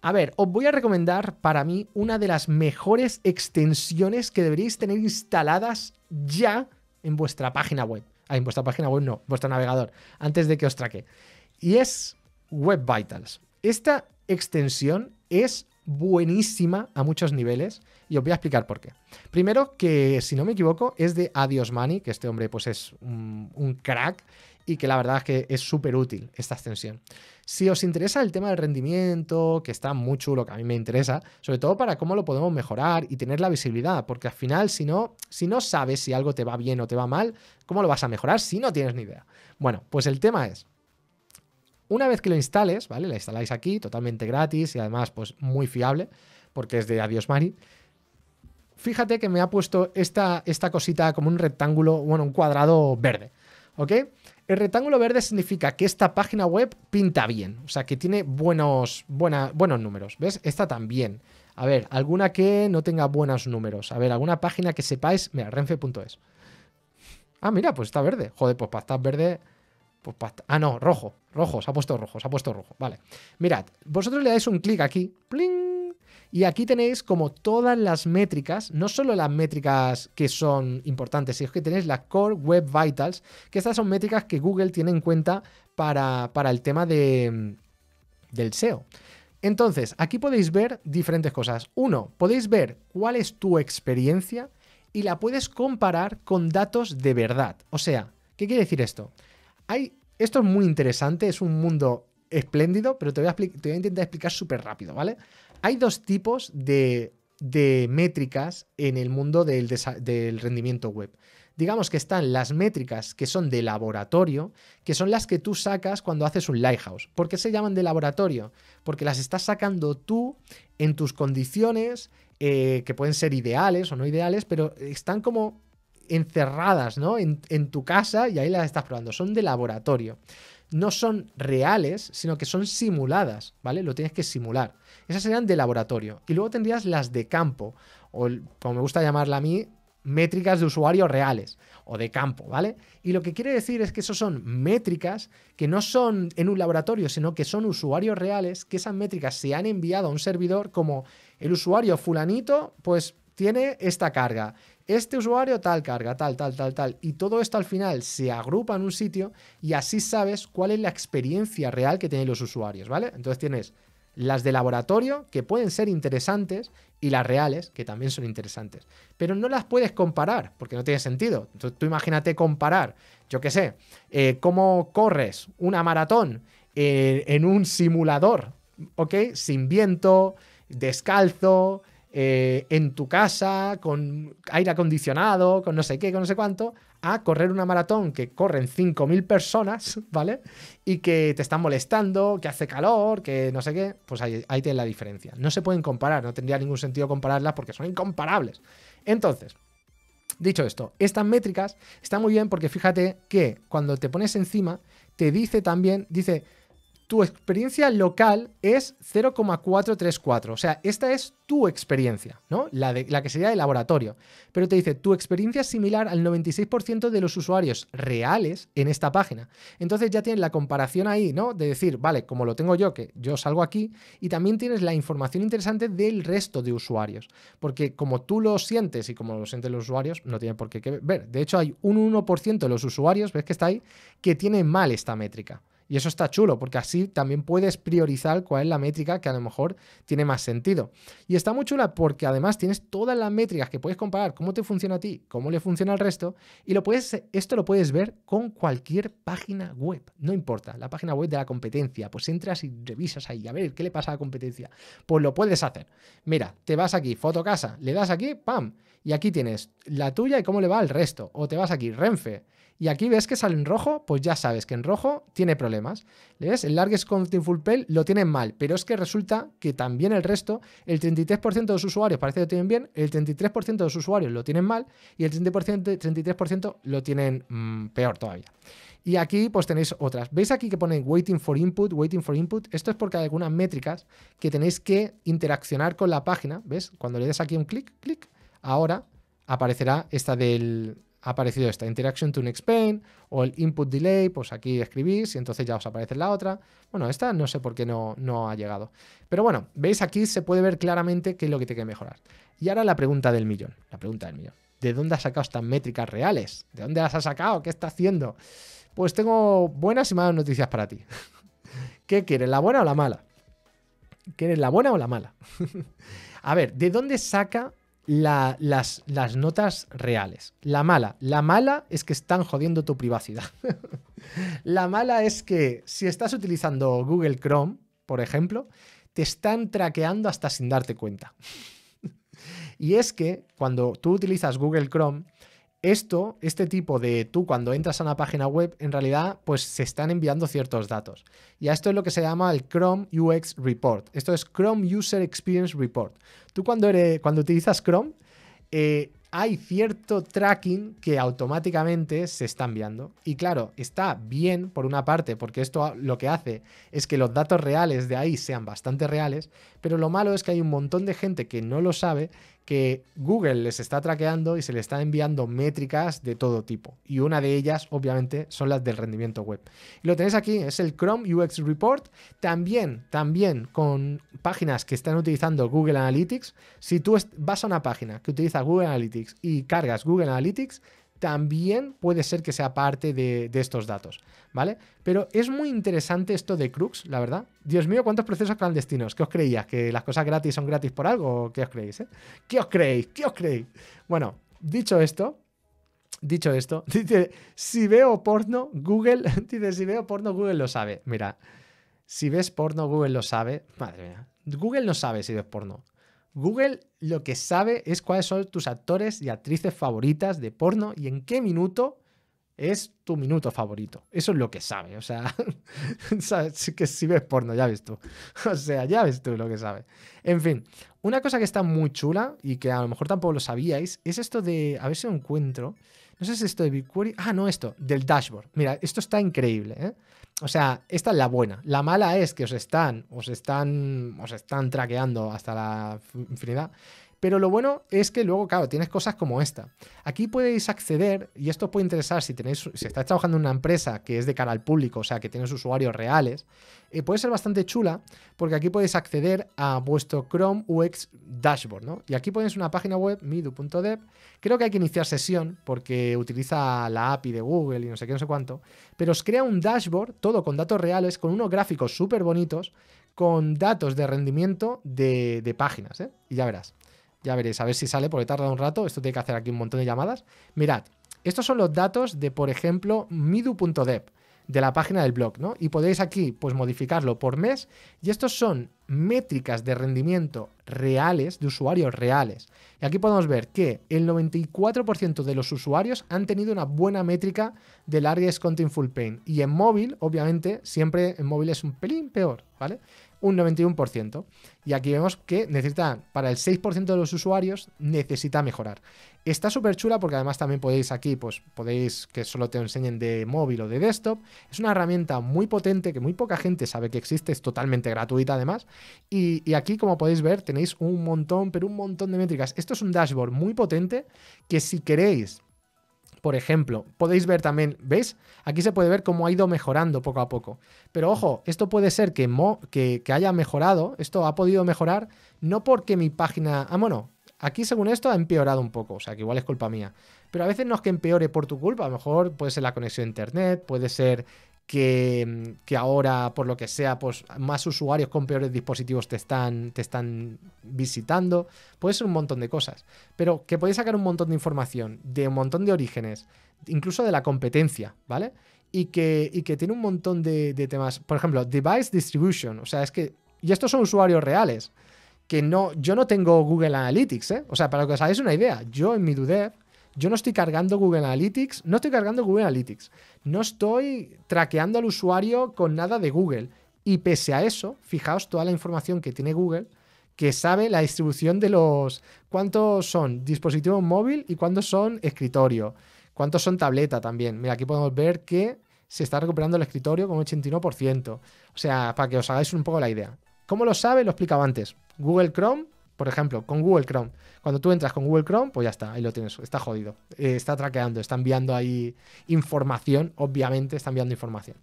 A ver, os voy a recomendar para mí una de las mejores extensiones que deberíais tener instaladas ya en vuestra página web. Ah, en vuestra página web no, vuestro navegador, antes de que os traque. Y es Web Vitals. Esta extensión es buenísima a muchos niveles y os voy a explicar por qué. Primero que, si no me equivoco, es de Adios Money, que este hombre pues es un, crack y que la verdad es que es súper útil esta extensión. Si os interesa el tema del rendimiento, que está muy chulo, que a mí me interesa, sobre todo para cómo lo podemos mejorar y tener la visibilidad, porque al final si no, si no sabes si algo te va bien o te va mal, ¿cómo lo vas a mejorar si no tienes ni idea? Bueno, pues el tema es... Una vez que lo instales, ¿vale? La instaláis aquí, totalmente gratis y además pues muy fiable, porque es de Adiós Mari. Fíjate que me ha puesto esta, esta cosita como un rectángulo, bueno, un cuadrado verde, ¿ok? El rectángulo verde significa que esta página web pinta bien, o sea, que tiene buenos, buenos números, ¿ves? Esta también. A ver, alguna que no tenga buenos números. A ver, alguna página que sepáis. Mira, renfe.es. Ah, mira, pues está verde. Joder, pues para estar verde pues ah, no, rojo, rojo, se ha puesto rojo, se ha puesto rojo. Vale. Mirad, vosotros le dais un clic aquí, pling, y aquí tenéis como todas las métricas, no solo las métricas que son importantes, sino que tenéis las Core Web Vitals, que estas son métricas que Google tiene en cuenta para, para el tema de, del SEO. Entonces, aquí podéis ver diferentes cosas. Uno, podéis ver cuál es tu experiencia y la puedes comparar con datos de verdad. O sea, ¿qué quiere decir esto? Hay esto es muy interesante, es un mundo espléndido, pero te voy a, intentar explicar súper rápido, ¿vale? Hay dos tipos de, métricas en el mundo del, rendimiento web digamos que están las métricas que son de laboratorio, que son las que tú sacas cuando haces un lighthouse. ¿Por qué se llaman de laboratorio? Porque las estás sacando tú en tus condiciones, eh, que pueden ser ideales o no ideales, pero están como encerradas, ¿no? En, tu casa y ahí las estás probando. Son de laboratorio. No son reales, sino que son simuladas, ¿vale? Lo tienes que simular. Esas serían de laboratorio. Y luego tendrías las de campo, o como me gusta llamarla a mí, métricas de usuarios reales o de campo, ¿vale? Y lo que quiere decir es que eso son métricas que no son en un laboratorio, sino que son usuarios reales, que esas métricas se han enviado a un servidor como el usuario fulanito, pues tiene esta carga este usuario tal carga, tal, tal, tal, tal. Y todo esto al final se agrupa en un sitio y así sabes cuál es la experiencia real que tienen los usuarios, ¿vale? Entonces tienes las de laboratorio, que pueden ser interesantes, y las reales, que también son interesantes. Pero no las puedes comparar, porque no tiene sentido. Entonces tú imagínate comparar, yo qué sé, eh, cómo corres una maratón eh, en un simulador, ¿ok? Sin viento, descalzo, eh, en tu casa, con aire acondicionado, con no sé qué, con no sé cuánto, a correr una maratón que corren 5.000 personas, ¿vale? Y que te están molestando, que hace calor, que no sé qué, pues ahí, ahí tienes la diferencia. No se pueden comparar, no tendría ningún sentido compararlas porque son incomparables. Entonces, dicho esto, estas métricas están muy bien porque fíjate que cuando te pones encima, te dice también, dice, tu experiencia local es 0,434. O sea, esta es tu experiencia, ¿no? La, de, la que sería de laboratorio. Pero te dice, tu experiencia es similar al 96% de los usuarios reales en esta página. Entonces ya tienes la comparación ahí, ¿no? De decir, vale, como lo tengo yo, que yo salgo aquí, y también tienes la información interesante del resto de usuarios. Porque como tú lo sientes y como lo sienten los usuarios, no tiene por qué ver. De hecho, hay un 1% de los usuarios, ves que está ahí, que tiene mal esta métrica. Y eso está chulo, porque así también puedes priorizar cuál es la métrica que a lo mejor tiene más sentido. Y está muy chula porque además tienes todas las métricas que puedes comparar, cómo te funciona a ti, cómo le funciona al resto, y lo puedes, esto lo puedes ver con cualquier página web, no importa, la página web de la competencia, pues entras y revisas ahí, a ver qué le pasa a la competencia, pues lo puedes hacer. Mira, te vas aquí, fotocasa, le das aquí, ¡pam! Y aquí tienes la tuya y cómo le va al resto. O te vas aquí, Renfe. Y aquí ves que sale en rojo, pues ya sabes que en rojo tiene problemas. ¿Le ves? El largest content full lo tienen mal, pero es que resulta que también el resto, el 33% de los usuarios parece que lo tienen bien, el 33% de los usuarios lo tienen mal y el 30%, 33% lo tienen mm, peor todavía. Y aquí pues tenéis otras. ¿Veis aquí que pone waiting for input, waiting for input? Esto es porque hay algunas métricas que tenéis que interaccionar con la página. ¿Ves? Cuando le des aquí un clic, clic, Ahora aparecerá esta del... Ha aparecido esta, Interaction to Next Pane o el Input Delay, pues aquí escribís y entonces ya os aparece la otra. Bueno, esta no sé por qué no, no ha llegado. Pero bueno, veis aquí se puede ver claramente qué es lo que tiene que mejorar. Y ahora la pregunta del millón, la pregunta del millón. ¿De dónde has sacado estas métricas reales? ¿De dónde las has sacado? ¿Qué está haciendo? Pues tengo buenas y malas noticias para ti. ¿Qué quieres, la buena o la mala? ¿Quieres la buena o la mala? A ver, ¿de dónde saca las, las notas reales. La mala. La mala es que están jodiendo tu privacidad. la mala es que si estás utilizando Google Chrome, por ejemplo, te están traqueando hasta sin darte cuenta. y es que cuando tú utilizas Google Chrome, esto, este tipo de tú cuando entras a una página web, en realidad pues se están enviando ciertos datos. Y a esto es lo que se llama el Chrome UX Report. Esto es Chrome User Experience Report. Tú cuando, eres, cuando utilizas Chrome, eh, hay cierto tracking que automáticamente se está enviando. Y claro, está bien por una parte, porque esto lo que hace es que los datos reales de ahí sean bastante reales, pero lo malo es que hay un montón de gente que no lo sabe que Google les está traqueando y se les está enviando métricas de todo tipo. Y una de ellas, obviamente, son las del rendimiento web. Y lo tenéis aquí, es el Chrome UX Report. También, también con páginas que están utilizando Google Analytics. Si tú vas a una página que utiliza Google Analytics y cargas Google Analytics, también puede ser que sea parte de, estos datos, ¿vale? Pero es muy interesante esto de Crux, la verdad. Dios mío, ¿cuántos procesos clandestinos? ¿Qué os creías? ¿Que las cosas gratis son gratis por algo? ¿Qué os creéis? Eh? ¿Qué os creéis? ¿Qué os creéis? Bueno, dicho esto, dicho esto, dice, si veo porno, Google, si veo porno, Google lo sabe. Mira, si ves porno, Google lo sabe. Madre mía, Google no sabe si ves porno. Google lo que sabe es cuáles son tus actores y actrices favoritas de porno y en qué minuto es tu minuto favorito. Eso es lo que sabe. O sea, sabes que si ves porno, ya ves tú. O sea, ya ves tú lo que sabe. En fin, una cosa que está muy chula y que a lo mejor tampoco lo sabíais es esto de, a ver si lo encuentro, no sé si esto de BigQuery. Ah, no, esto, del dashboard. Mira, esto está increíble. ¿eh? O sea, esta es la buena. La mala es que os están, os están, os están traqueando hasta la infinidad pero lo bueno es que luego, claro, tienes cosas como esta. Aquí podéis acceder, y esto os puede interesar si tenéis, si estáis trabajando en una empresa que es de cara al público, o sea, que tienes usuarios reales, eh, puede ser bastante chula, porque aquí podéis acceder a vuestro Chrome UX Dashboard, ¿no? Y aquí ponéis una página web, midu.dev. Creo que hay que iniciar sesión, porque utiliza la API de Google y no sé qué, no sé cuánto. Pero os crea un dashboard, todo con datos reales, con unos gráficos súper bonitos, con datos de rendimiento de, de páginas, ¿eh? Y ya verás. Ya veréis, a ver si sale, porque tarda un rato. Esto tiene que hacer aquí un montón de llamadas. Mirad, estos son los datos de, por ejemplo, midu.dev, de la página del blog, ¿no? Y podéis aquí, pues, modificarlo por mes. Y estos son métricas de rendimiento reales, de usuarios reales. Y aquí podemos ver que el 94% de los usuarios han tenido una buena métrica del Aries Content Full Pain. Y en móvil, obviamente, siempre en móvil es un pelín peor, ¿vale? un 91%. Y aquí vemos que necesita, para el 6% de los usuarios, necesita mejorar. Está súper chula porque además también podéis aquí, pues podéis que solo te enseñen de móvil o de desktop. Es una herramienta muy potente que muy poca gente sabe que existe, es totalmente gratuita además. Y, y aquí, como podéis ver, tenéis un montón, pero un montón de métricas. Esto es un dashboard muy potente que si queréis por ejemplo, podéis ver también, ¿veis? Aquí se puede ver cómo ha ido mejorando poco a poco. Pero ojo, esto puede ser que, que, haya mejorado, esto ha podido mejorar, no porque mi página... Ah, bueno, aquí según esto ha empeorado un poco, o sea que igual es culpa mía. Pero a veces no es que empeore por tu culpa, a lo mejor puede ser la conexión a internet, puede ser Mm, que, ahora, por lo que sea, pues más usuarios con peores dispositivos te están, te están visitando. Puede ser un montón de cosas. Pero que podéis sacar un montón de información de un montón de orígenes, incluso de la competencia, ¿vale? Y que, que tiene un montón de, temas. Por ejemplo, device distribution. O sea, es que. Y estos son usuarios reales que no, yo no tengo Google Analytics, ¿eh? O sea, para que os hagáis una idea, yo en mi DuDev yo no estoy cargando Google Analytics, no estoy cargando Google Analytics, no estoy traqueando al usuario con nada de Google. Y pese a eso, fijaos toda la información que tiene Google, que sabe la distribución de los cuántos son dispositivos móvil y cuántos son escritorio, cuántos son tableta también. Mira, aquí podemos ver que se está recuperando el escritorio con un 81%, O sea, para que os hagáis un poco la idea. ¿Cómo lo sabe? Lo explicaba antes. Google Chrome por ejemplo, con Google Chrome. Cuando tú entras con Google Chrome, pues ya está, ahí lo tienes, está jodido. Eh, está traqueando, está enviando ahí información, obviamente está enviando información.